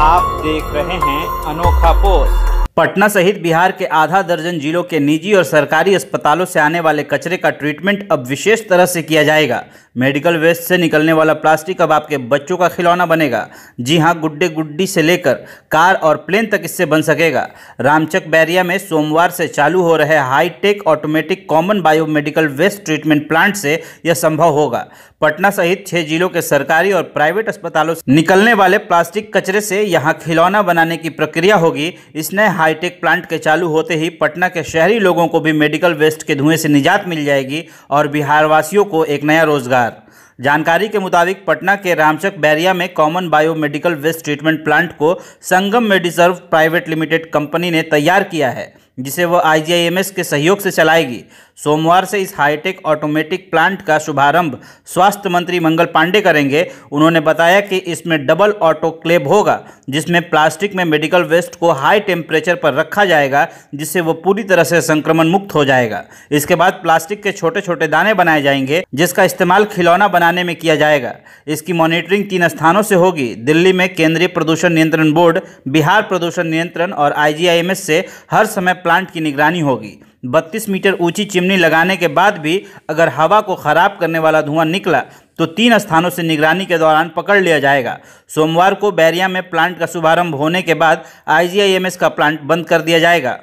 आप देख रहे हैं अनोखा पोस्ट पटना सहित बिहार के आधा दर्जन जिलों के निजी और सरकारी अस्पतालों से आने वाले कचरे का ट्रीटमेंट अब विशेष तरह से किया जाएगा मेडिकल वेस्ट से निकलने वाला प्लास्टिक अब आपके बच्चों का खिलौना बनेगा जी हाँ गुड्डे गुड्डी से लेकर कार और प्लेन तक इससे बन सकेगा रामचक बैरिया में सोमवार से चालू हो रहे hi tech automatic common biomedical waste treatment plant से यह संभव होगा पटना सहित छह जिलों के सरकारी और प्राइवेट अस्पतालों से निकलने वाले प्लास्टिक कचरे से यहाँ खिलौना बनाने की प्रक्रिया होगी इसने हाईटेक प्लांट के चालू होते ही पटना के शहरी लोगों को भी मेडिकल वेस्ट के धुएं से निजात मिल जाएगी और बिहारवासियों को एक नया रोजगार जानकारी के मुताबिक पटना के रामचक बैरिया में common bio medical waste treatment plant को Sangam Mediserve private limited company ने तैयार किया है जिसे वह आईजीआईएमएस के सहयोग से चलाएगी सोमवार से इस हाईटेक ऑटोमेटिक प्लांट का शुभारंभ स्वास्थ्य मंत्री मंगल पांडे करेंगे उन्होंने बताया कि इसमें डबल ऑटोक्लेव होगा जिसमें प्लास्टिक में मेडिकल वेस्ट को हाई टेम्परेचर पर रखा जाएगा जिससे वो पूरी तरह से संक्रमण मुक्त हो जाएगा इसके बाद प्लास्टिक के छोटे छोटे दाने बनाए जाएंगे जिसका इस्तेमाल खिलौना बनाने में किया जाएगा इसकी मॉनिटरिंग तीन स्थानों से होगी दिल्ली में केंद्रीय प्रदूषण नियंत्रण बोर्ड बिहार प्रदूषण नियंत्रण और आई से हर समय प्लांट की निगरानी होगी 32 मीटर ऊंची चिमनी लगाने के बाद भी अगर हवा को खराब करने वाला धुआं निकला तो तीन स्थानों से निगरानी के दौरान पकड़ लिया जाएगा सोमवार को बैरिया में प्लांट का शुभारंभ होने के बाद आई का प्लांट बंद कर दिया जाएगा